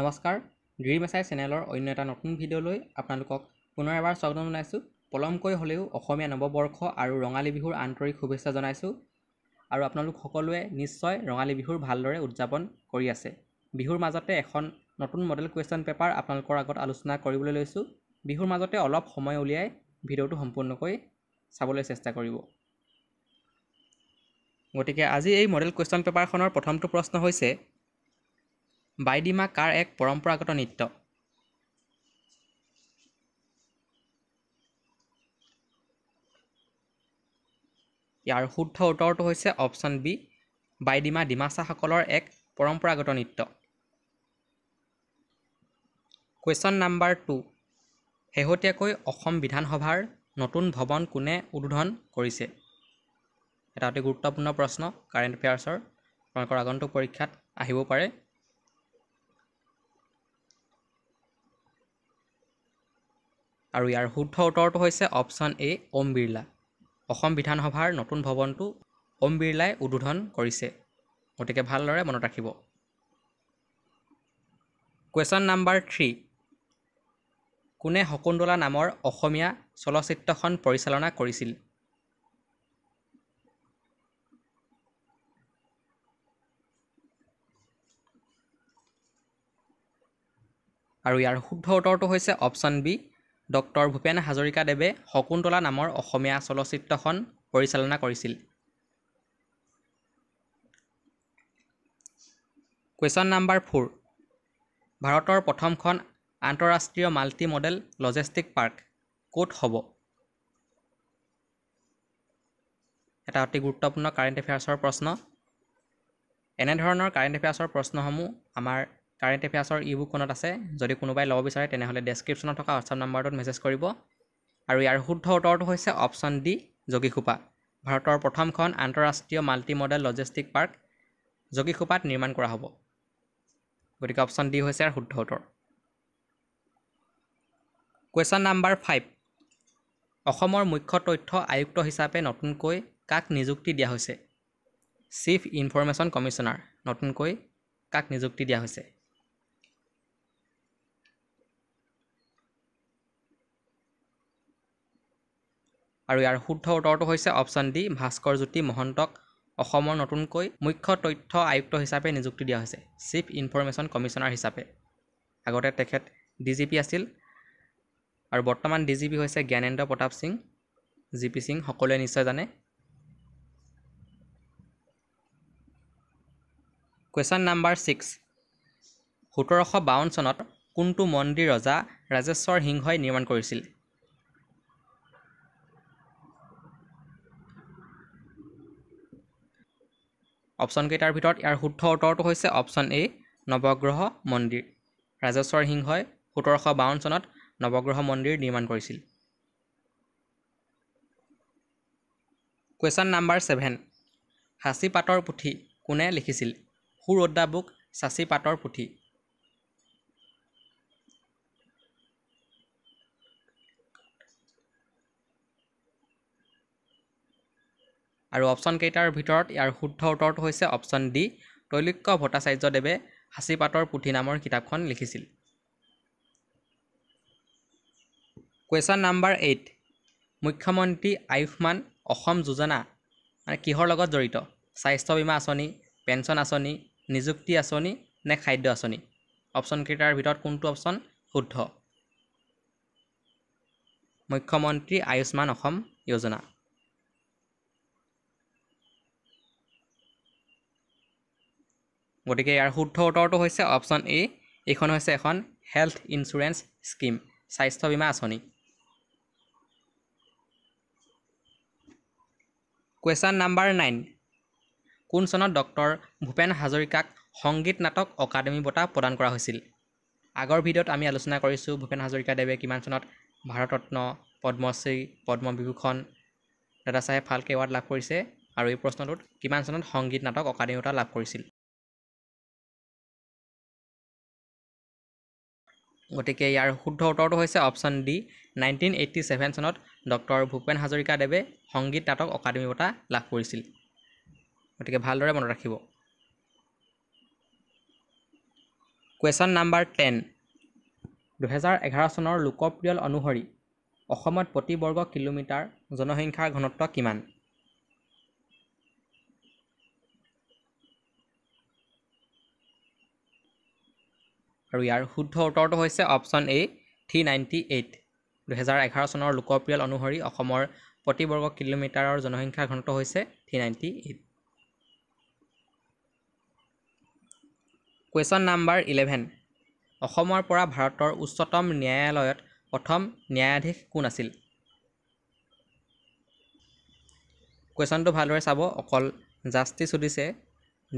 নমস্কাৰ গ্ৰীৰ মেছাই চেনেলৰ অন্য এটা নতুন ভিডিঅ'লৈ আপোনালোকক পুনৰ এবাৰ স্বাগতম জনাইছোঁ পলমকৈ হ'লেও অসমীয়া নৱবৰ্ষ আৰু ৰঙালী বিহুৰ আন্তৰিক শুভেচ্ছা জনাইছোঁ আৰু আপোনালোক সকলোৱে নিশ্চয় ৰঙালী বিহুৰ ভালদৰে উদযাপন কৰি আছে বিহুৰ মাজতে এখন নতুন মডেল কুৱেশ্যন পেপাৰ আপোনালোকৰ আগত আলোচনা কৰিবলৈ লৈছোঁ বিহুৰ মাজতে অলপ সময় উলিয়াই ভিডিঅ'টো সম্পূৰ্ণকৈ চাবলৈ চেষ্টা কৰিব গতিকে আজি এই মডেল কুৱেশ্যন পেপাৰখনৰ প্ৰথমটো প্ৰশ্ন হৈছে বাইডিমা কাৰ এক পৰম্পৰাগত নৃত্য ইয়াৰ শুদ্ধ উত্তৰটো হৈছে অপশ্যন বি বাইডিমা ডিমাচাসকলৰ এক পৰম্পৰাগত নৃত্য কুৱেশ্যন নাম্বাৰ টু শেহতীয়াকৈ অসম বিধানসভাৰ নতুন ভৱন কোনে উদ্বোধন কৰিছে এটা অতি গুৰুত্বপূৰ্ণ প্ৰশ্ন কাৰেণ্ট এফেয়াৰ্ছৰ আপোনালোকৰ আগন্তুক পৰীক্ষাত আহিব পাৰে আৰু ইয়াৰ শুদ্ধ উত্তৰটো হৈছে অপশ্যন এ ওম বিৰলা অসম বিধানসভাৰ নতুন ভৱনটো ওম বিৰলাই উদ্বোধন কৰিছে গতিকে ভালদৰে মনত ৰাখিব কুৱেশ্যন নাম্বাৰ থ্ৰী কোনে শকুন্তলা নামৰ অসমীয়া চলচ্চিত্ৰখন পৰিচালনা কৰিছিল আৰু ইয়াৰ শুদ্ধ উত্তৰটো হৈছে অপশ্যন বি ডক্টৰ ভূপেন হাজৰিকাদেৱে শকুন্তলা নামৰ অসমীয়া চলচ্চিত্ৰখন পৰিচালনা কৰিছিল কুৱেশ্যন নাম্বাৰ ফ'ৰ ভাৰতৰ প্ৰথমখন আন্তঃৰাষ্ট্ৰীয় মাল্টি মডেল লজেষ্টিক পাৰ্ক ক'ত হ'ব এটা অতি গুৰুত্বপূৰ্ণ কাৰেণ্ট এফেয়াৰ্ছৰ প্ৰশ্ন এনেধৰণৰ কাৰেণ্ট এফেয়াৰ্ছৰ প্ৰশ্নসমূহ আমাৰ কাৰেণ্ট এফেয়াৰ্ছৰ ই বুকখনত আছে যদি কোনোবাই ল'ব বিচাৰে তেনেহ'লে ডেছক্ৰিপশ্যনত থকা হোৱাটছআপ নম্বৰটোত মেছেজ কৰিব আৰু ইয়াৰ শুদ্ধ উত্তৰটো হৈছে অপশ্যন ডি যোগীসোপা ভাৰতৰ প্ৰথমখন আন্তঃৰাষ্ট্ৰীয় মাল্টি মডেল লজিষ্টিক পাৰ্ক যোগীসোপাত নিৰ্মাণ কৰা হ'ব গতিকে অপশ্যন ডি হৈছে ইয়াৰ শুদ্ধ উত্তৰ কুৱেশ্যন নাম্বাৰ ফাইভ অসমৰ মুখ্য তথ্য আয়ুক্ত হিচাপে নতুনকৈ কাক নিযুক্তি দিয়া হৈছে চিফ ইনফৰ্মেশ্যন কমিশ্যনাৰ নতুনকৈ কাক নিযুক্তি দিয়া হৈছে আৰু ইয়াৰ শুদ্ধ উত্তৰটো হৈছে অপশ্যন ডি ভাস্কৰ জ্যোতি মহন্তক অসমৰ নতুনকৈ মুখ্য তথ্য আয়ুক্ত হিচাপে নিযুক্তি দিয়া হৈছে চিফ ইনফৰ্মেশ্যন কমিশ্যনাৰ হিচাপে আগতে তেখেত ডি জি পি আছিল আৰু বৰ্তমান ডি জি পি হৈছে জ্ঞানেন্দ্ৰ প্ৰতাপ সিং জি পি সিং সকলোৱে নিশ্চয় জানে কুৱেশ্যন নাম্বাৰ ছিক্স সোতৰশ বাৱন্ন চনত কোনটো মন্দিৰ ৰজা ৰাজেশ্বৰ সিংহই নিৰ্মাণ কৰিছিল অপশ্যনকেইটাৰ ভিতৰত ইয়াৰ শুদ্ধ উত্তৰটো হৈছে অপশ্যন এ নৱগ্ৰহ মন্দিৰ ৰাজেশ্বৰ সিংহই সোতৰশ বাৱন্ন চনত নৱগ্ৰহ মন্দিৰ নিৰ্মাণ কৰিছিল কুৱেশ্যন নাম্বাৰ ছেভেন সাঁচি পাতৰ পুথি কোনে লিখিছিল সুৰদ্দা বুক সাঁচি পাতৰ পুথি আৰু কেইটাৰ ভিতৰত ইয়াৰ শুদ্ধ উত্তৰটো হৈছে অপশ্যন ডি তৈলক্য ভট্টাচাৰ্যদেৱে সাঁচিপাতৰ পুথি নামৰ কিতাপখন লিখিছিল কুৱেশ্যন নাম্বাৰ এইট মুখ্যমন্ত্ৰী আয়ুষ্মান অসম যোজনা মানে কিহৰ লগত জড়িত স্বাস্থ্য বীমা আঁচনি পেঞ্চন আঁচনি নিযুক্তি আঁচনি নে খাদ্য আঁচনি অপশ্যনকেইটাৰ ভিতৰত কোনটো অপশ্যন শুদ্ধ মুখ্যমন্ত্ৰী আয়ুষ্মান অসম যোজনা গতিকে ইয়াৰ শুদ্ধ উত্তৰটো হৈছে অপশ্যন এ এইখন হৈছে এখন হেল্থ ইঞ্চুৰেঞ্চ স্কিম স্বাস্থ্য বীমা আঁচনি কুৱেশ্যন নাম্বাৰ নাইন কোন চনত ডক্টৰ ভূপেন হাজৰিকাক সংগীত নাটক অকাডেমী বঁটা প্ৰদান কৰা হৈছিল আগৰ ভিডিঅ'ত আমি আলোচনা কৰিছোঁ ভূপেন হাজৰিকাদেৱে কিমান চনত ভাৰতৰত্ন পদ্মশ্ৰী পদ্মবিভূষণ দাদাচাহেব ফাল্কে এৱাৰ্ড লাভ কৰিছে আৰু এই প্ৰশ্নটোত কিমান চনত সংগীত নাটক অকাডেমী বঁটা লাভ কৰিছিল গতিকে ইয়াৰ শুদ্ধ উত্তৰটো হৈছে option D nineteen eighty seven চনত ডক্টৰ ভূপেন হাজৰিকাদেৱে সংগীত নাটক অকাডেমি বঁটা লাভ কৰিছিল গতিকে ভালদৰে মনত ৰাখিব কুৱেশ্যন নাম্বাৰ টেন দুহেজাৰ এঘাৰ চনৰ লোকপিয়ল অনুসৰি অসমত প্ৰতি বৰ্গ কিলোমিটাৰ জনসংখ্যাৰ ঘনত্ব কিমান আৰু ইয়াৰ শুদ্ধ উত্তৰটো হৈছে option A three ninety eight দুহেজাৰ এঘাৰ চনৰ লোকপ্ৰিয়ল অনুসৰি অসমৰ প্ৰতি বৰ্গ কিলোমিটাৰৰ জনসংখ্যাৰ ঘনত্ব হৈছে three ninety eight question number eleven অসমৰ পৰা ভাৰতৰ উচ্চতম ন্যায়ালয়ত প্ৰথম ন্যায়াধীশ কোন আছিল কুৱেশ্যনটো ভালদৰে চাব অকল জাষ্টিছ সুধিছে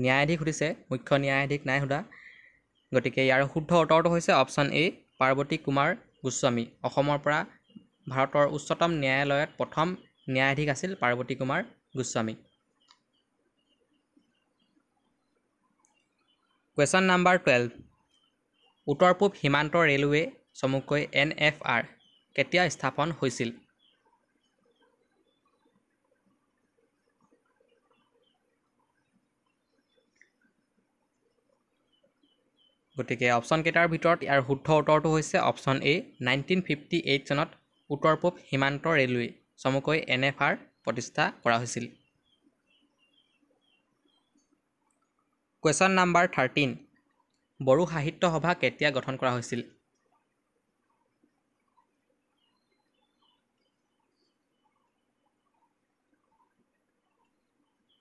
ন্যায়াধীশ সুধিছে মুখ্য ন্যায়াধীশ নাই সোধা গতিকে ইয়াৰ শুদ্ধ উত্তৰটো হৈছে অপশ্যন এ পাৰ্বতী কুমাৰ গোস্বামী অসমৰ পৰা ভাৰতৰ উচ্চতম ন্যায়ালয়ত প্ৰথম ন্যায়াধীশ আছিল Parbati Kumar Goswami question number twelve উত্তৰ পূব সীমান্ত ৰেলৱে চমুকৈ এন এফ আৰ কেতিয়া স্থাপন হৈছিল গতিকে অপশ্যন কেইটাৰ ভিতৰত ইয়াৰ শুদ্ধ উত্তৰটো হৈছে option A nineteen fifty eight চনত উত্তৰ পূব সীমান্ত ৰেলৱে চমুকৈ এন এফ আৰ প্ৰতিষ্ঠা কৰা হৈছিল কুৱেশ্যন নাম্বাৰ থাৰ্টিন বড়ো সাহিত্য সভা কেতিয়া গঠন কৰা হৈছিল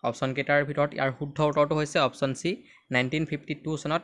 অপশ্যন কেইটাৰ ভিতৰত ইয়াৰ শুদ্ধ উত্তৰটো হৈছে option C nineteen fifty two চনত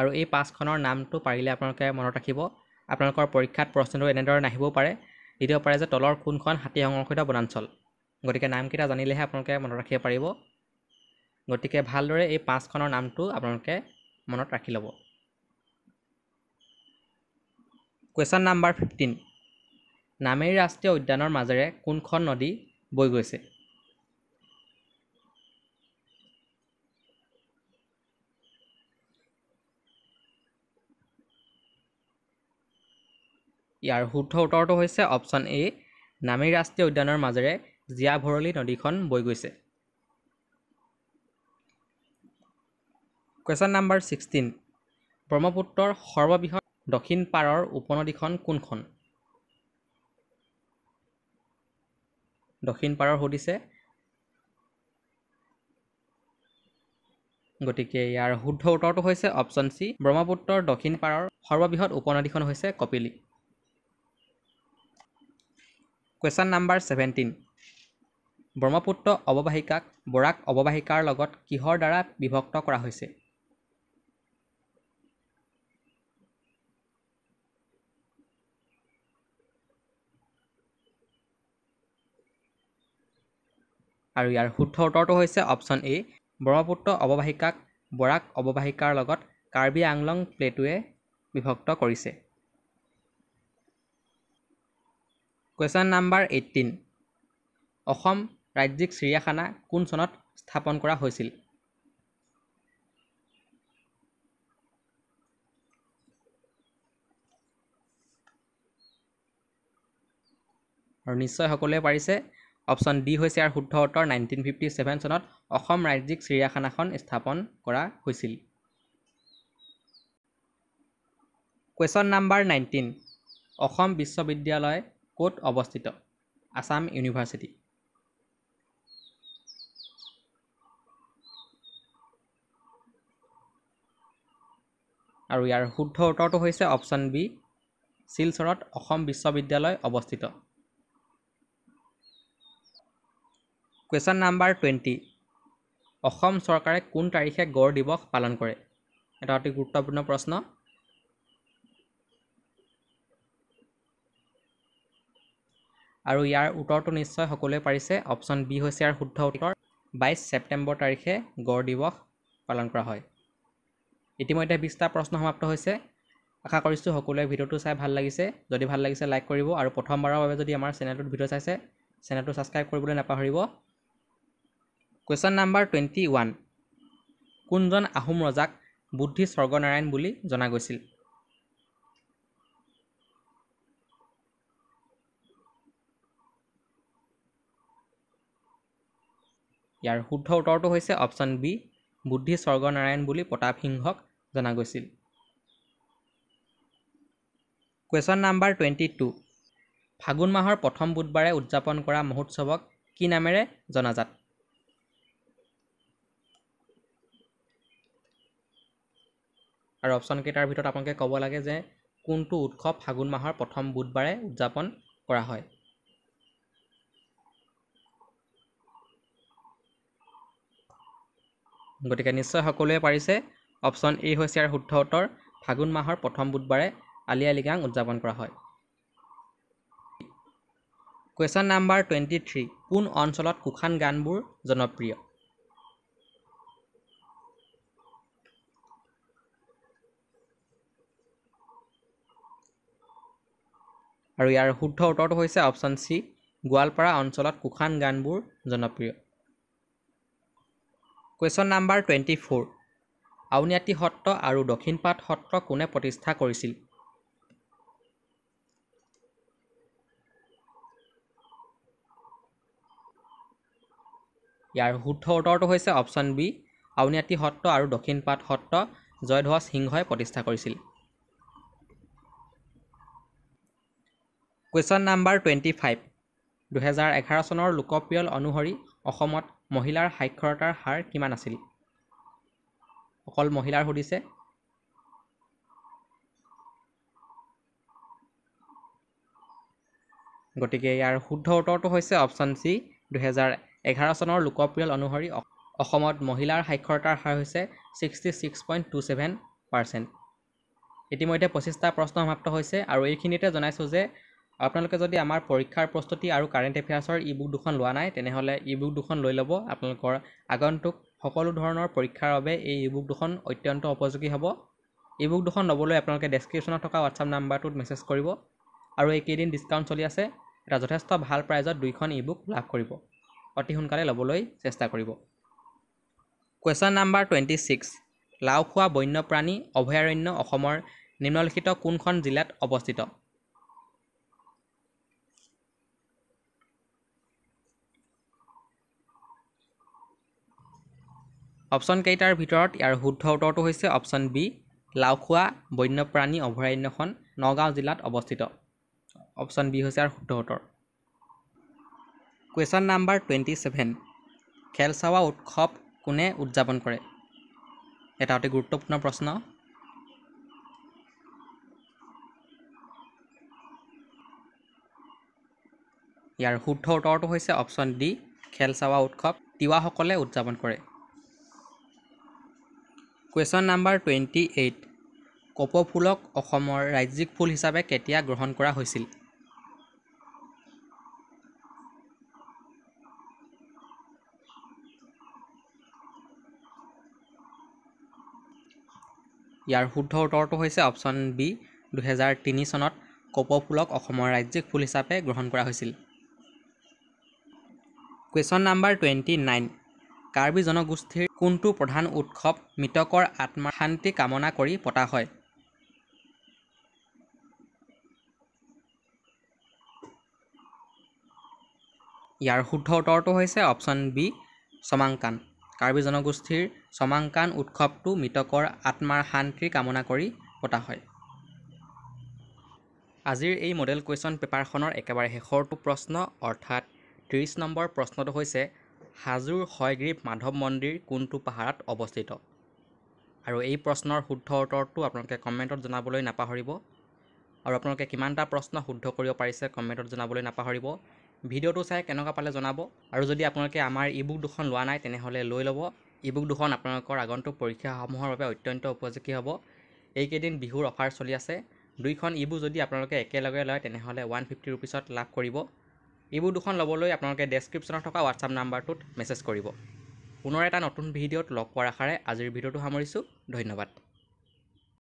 আৰু এই পাঁচখনৰ নামটো পাৰিলে আপোনালোকে মনত ৰাখিব আপোনালোকৰ পৰীক্ষাত প্ৰশ্নটো এনেদৰে নাহিবও পাৰে দিব পাৰে যে তলৰ কোনখন হাতী সংৰক্ষিত বনাঞ্চল গতিকে নামকেইটা জানিলেহে আপোনালোকে মনত ৰাখিব পাৰিব গতিকে ভালদৰে এই পাঁচখনৰ নামটো আপোনালোকে মনত ৰাখি ল'ব কুৱেশ্যন নাম্বাৰ ফিফটিন নামেৰি ৰাষ্ট্ৰীয় উদ্যানৰ মাজেৰে কোনখন নদী বৈ গৈছে ইয়াৰ শুদ্ধ উত্তৰটো হৈছে অপশ্যন এ নামেৰি ৰাষ্ট্ৰীয় উদ্যানৰ মাজেৰে জীয়া ভৰলি নদীখন বৈ গৈছে কুৱেশ্যন নাম্বাৰ ছিক্সটিন ব্ৰহ্মপুত্ৰৰ সৰ্ববৃহৎ দক্ষিণ পাৰৰ উপনদীখন কোনখন দক্ষিণ পাৰৰ সুধিছে গতিকে ইয়াৰ শুদ্ধ উত্তৰটো হৈছে অপশ্যন চি ব্ৰহ্মপুত্ৰৰ দক্ষিণ পাৰৰ সৰ্ববৃহৎ উপনদীখন হৈছে Kopili question number seventeen Brahmaputra অৱবাহিকাক বৰাক অৱবাহিকাৰ লগত কিহৰ দ্বাৰা বিভক্ত কৰা হৈছে আৰু ইয়াৰ শুদ্ধ উত্তৰটো হৈছে অপশ্যন এ ব্ৰহ্মপুত্ৰ অৱবাহিকাক বৰাক অৱবাহিকাৰ লগত কাৰ্বি আংলং প্লেটোৱে বিভক্ত কৰিছে কুৱেশ্যন নাম্বাৰ এইটিন অসম ৰাজ্যিক চিৰিয়াখানা কোন চনত স্থাপন কৰা হৈছিল আৰু নিশ্চয় সকলোৱে পাৰিছে অপশ্যন ডি হৈছে আৰু শুদ্ধ উত্তৰ নাইনটিন ফিফটি ছেভেন চনত অসম ৰাজ্যিক চিৰিয়াখানাখন স্থাপন কৰা হৈছিল কুৱেশ্যন নাম্বাৰ নাইনটিন অসম বিশ্ববিদ্যালয় ক'ত অৱস্থিত আছাম ইউনিভাৰ্চিটি আৰু ইয়াৰ শুদ্ধ উত্তৰটো হৈছে অপশ্যন বি শিলচৰত অসম বিশ্ববিদ্যালয় অৱস্থিত কুৱেশ্যন নাম্বাৰ টুৱেণ্টি অসম চৰকাৰে কোন তাৰিখে গড় দিৱস পালন কৰে এটা অতি গুৰুত্বপূৰ্ণ প্ৰশ্ন আৰু ইয়াৰ উত্তৰটো নিশ্চয় সকলোৱে পাৰিছে অপশ্যন বি হৈছে ইয়াৰ শুদ্ধ উত্তৰ বাইছ ছেপ্টেম্বৰ তাৰিখে গড় দিৱস পালন কৰা হয় ইতিমধ্যে বিছটা প্ৰশ্ন সমাপ্ত হৈছে আশা কৰিছোঁ সকলোৱে ভিডিঅ'টো চাই ভাল লাগিছে যদি ভাল লাগিছে লাইক কৰিব আৰু প্ৰথমবাৰৰ বাবে যদি আমাৰ চেনেলটোত ভিডিঅ' চাইছে চেনেলটো ছাবস্ক্ৰাইব কৰিবলৈ নাপাহৰিব কুৱেশ্যন নাম্বাৰ টুৱেণ্টি ওৱান কোনজন আহোম ৰজাক বুদ্ধি স্বৰ্গনাৰায়ণ বুলি জনা গৈছিল ইয়াৰ শুদ্ধ উত্তৰটো হৈছে অপশ্যন বি বুদ্ধি স্বৰ্গনাৰায়ণ বুলি প্ৰতাপ সিংহক জনা গৈছিল কুৱেশ্যন নাম্বাৰ টুৱেণ্টি টু ফাগুন মাহৰ প্ৰথম বুধবাৰে উদযাপন কৰা মহোৎসৱক কি নামেৰে জনাজাত আৰু অপশ্যনকেইটাৰ ভিতৰত আপোনালোকে ক'ব লাগে যে কোনটো উৎসৱ ফাগুন মাহৰ প্ৰথম বুধবাৰে উদযাপন কৰা হয় গতিকে নিশ্চয় সকলোৱে পাৰিছে অপশ্যন এ হৈছে ইয়াৰ শুদ্ধ উত্তৰ ফাগুন মাহৰ প্ৰথম বুধবাৰে আলি আই আলিগাং উদযাপন কৰা হয় কুৱেশ্যন নাম্বাৰ টুৱেণ্টি থ্ৰী কোন অঞ্চলত কুশান গানবোৰ জনপ্ৰিয় আৰু ইয়াৰ শুদ্ধ উত্তৰটো হৈছে অপশ্যন চি গোৱালপাৰা অঞ্চলত কুশান গানবোৰ জনপ্ৰিয় question number twenty four Auniati Satra আৰু দক্ষিণপাট সত্ৰ কোনে প্ৰতিষ্ঠা কৰিছিল ইয়াৰ শুদ্ধ উত্তৰটো হৈছে অপশ্যন বি আউনীআটী সত্ৰ আৰু দক্ষিণপাট সত্ৰ জয়ধ্বজ সিংহই প্ৰতিষ্ঠা কৰিছিল কুৱেশ্যন নাম্বাৰ টুৱেণ্টি ফাইভ দুহেজাৰ এঘাৰ চনৰ লোকপিয়ল অনুসৰি অসমত মহিলাৰ সাক্ষৰতাৰ হাৰ কিমান আছিল অকল মহিলাৰ সুধিছে গতিকে ইয়াৰ শুদ্ধ উত্তৰটো হৈছে অপশ্যন চি দুহেজাৰ এঘাৰ চনৰ লোকপ্ৰিয়ল অনুসৰি অসমত মহিলাৰ সাক্ষৰতাৰ হাৰ হৈছে sixty six point two seven percent ইতিমধ্যে পঁচিছটা প্ৰশ্ন সমাপ্ত হৈছে আৰু এইখিনিতে জনাইছোঁ যে আপোনালোকে যদি আমাৰ পৰীক্ষাৰ প্ৰস্তুতি আৰু কাৰেণ্ট এফেয়াৰ্ছৰ ই বুক দুখন লোৱা নাই তেনেহ'লে ই বুক দুখন লৈ ল'ব আপোনালোকৰ আগন্তুক সকলো ধৰণৰ পৰীক্ষাৰ বাবে এই ই বুক দুখন অত্যন্ত উপযোগী হ'ব ই বুক দুখন ল'বলৈ আপোনালোকে ডেছক্ৰিপশ্যনত থকা হোৱাটছআপ নাম্বাৰটোত মেছেজ কৰিব আৰু এইকেইদিন ডিছকাউণ্ট চলি আছে এটা যথেষ্ট ভাল প্ৰাইজত দুইখন ই বুক লাভ কৰিব অতি সোনকালে ল'বলৈ চেষ্টা কৰিব question number twenty six Laokhowa বন্যপ্ৰাণী অভয়াৰণ্য অসমৰ নিম্নলিখিত কোনখন জিলাত অৱস্থিত অপশ্যন কেইটাৰ ভিতৰত ইয়াৰ শুদ্ধ উত্তৰটো হৈছে অপশ্যন বি লাওখোৱা বন্যপ্ৰাণী অভয়াৰণ্যখন নগাঁও জিলাত অৱস্থিত অপশ্যন বি হৈছে ইয়াৰ শুদ্ধ উত্তৰ question number twenty seven Chawa উৎসৱ কোনে উদযাপন কৰে এটা অতি গুৰুত্বপূৰ্ণ প্ৰশ্ন ইয়াৰ শুদ্ধ উত্তৰটো হৈছে অপশ্যন ডি খেল চাৱা উৎসৱ তিৱাসকলে উদযাপন কৰে কুৱেশ্যন নাম্বাৰ টুৱেণ্টি এইট কপৌফুলক অসমৰ ৰাজ্যিক ফুল হিচাপে কেতিয়া গ্ৰহণ কৰা হৈছিল ইয়াৰ শুদ্ধ উত্তৰটো হৈছে অপশ্যন বি দুহেজাৰ তিনি চনত কপৌফুলক অসমৰ ৰাজ্যিক ফুল হিচাপে গ্ৰহণ কৰা হৈছিল question number twenty nine Karbi জনগোষ্ঠীৰ কোনটো প্ৰধান উৎসৱ মৃতকৰ আত্মাৰ শান্তি কামনা কৰি পতা হয় ইয়াৰ শুদ্ধ উত্তৰটো হৈছে অপশ্যন বি চমাংকান কাৰ্বি জনগোষ্ঠীৰ চমাংকান উৎসৱটো মৃতকৰ আত্মাৰ শান্তি কামনা কৰি পতা হয় আজিৰ এই মডেল কুৱেশ্যন পেপাৰখনৰ একেবাৰে শেষৰটো প্ৰশ্ন অৰ্থাৎ ত্ৰিছ নম্বৰ প্ৰশ্নটো হৈছে হাজোৰ হয়গ্ৰীৱ মাধৱ মন্দিৰ কোনটো পাহাৰত অৱস্থিত আৰু এই প্ৰশ্নৰ শুদ্ধ উত্তৰটো আপোনালোকে কমেণ্টত জনাবলৈ নাপাহৰিব আৰু আপোনালোকে কিমানটা প্ৰশ্ন শুদ্ধ কৰিব পাৰিছে কমেণ্টত জনাবলৈ নাপাহৰিব ভিডিঅ'টো চাই কেনেকুৱা পালে জনাব আৰু যদি আপোনালোকে আমাৰ ই বুক দুখন লোৱা নাই তেনেহ'লে লৈ ল'ব ই বুক দুখন আপোনালোকৰ আগন্তুক পৰীক্ষাসমূহৰ বাবে অত্যন্ত উপযোগী হ'ব এইকেইদিন বিহুৰ অফাৰ চলি আছে দুইখন ই বুক যদি আপোনালোকে একেলগে লয় তেনেহ'লে ওৱান ফিফটি ৰুপিছত লাভ কৰিব এইবোৰ দুখন ল'বলৈ আপোনালোকে ডেছক্ৰিপশ্যনত থকা হোৱাটছআপ নাম্বাৰটোত মেছেজ কৰিব পুনৰ এটা নতুন ভিডিঅ'ত লগ পোৱাৰ আশাৰে আজিৰ ভিডিঅ'টো সামৰিছোঁ ধন্যবাদ